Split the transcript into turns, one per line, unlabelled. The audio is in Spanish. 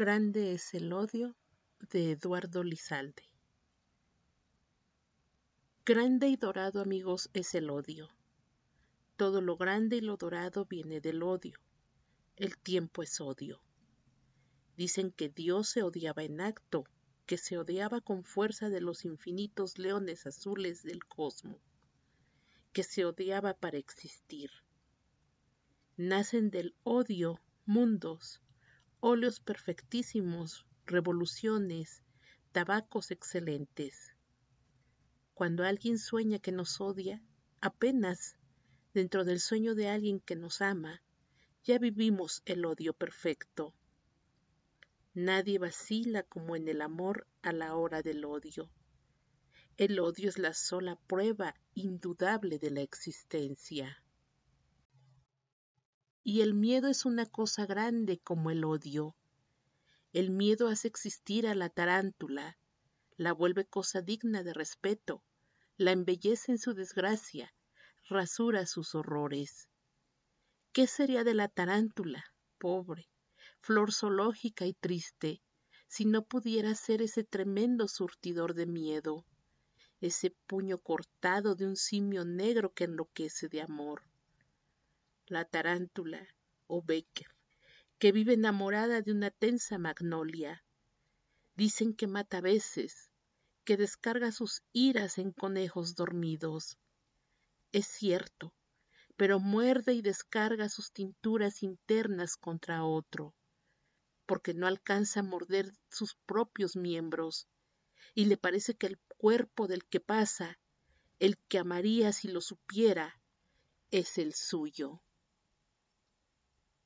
Grande es el odio de Eduardo Lizalde. Grande y dorado, amigos, es el odio. Todo lo grande y lo dorado viene del odio. El tiempo es odio. Dicen que Dios se odiaba en acto, que se odiaba con fuerza de los infinitos leones azules del cosmos, que se odiaba para existir. Nacen del odio mundos óleos perfectísimos, revoluciones, tabacos excelentes. Cuando alguien sueña que nos odia, apenas, dentro del sueño de alguien que nos ama, ya vivimos el odio perfecto. Nadie vacila como en el amor a la hora del odio. El odio es la sola prueba indudable de la existencia. Y el miedo es una cosa grande como el odio. El miedo hace existir a la tarántula, la vuelve cosa digna de respeto, la embellece en su desgracia, rasura sus horrores. ¿Qué sería de la tarántula, pobre, flor zoológica y triste, si no pudiera ser ese tremendo surtidor de miedo, ese puño cortado de un simio negro que enloquece de amor? la tarántula o Becker, que vive enamorada de una tensa magnolia. Dicen que mata a veces, que descarga sus iras en conejos dormidos. Es cierto, pero muerde y descarga sus tinturas internas contra otro, porque no alcanza a morder sus propios miembros, y le parece que el cuerpo del que pasa, el que amaría si lo supiera, es el suyo.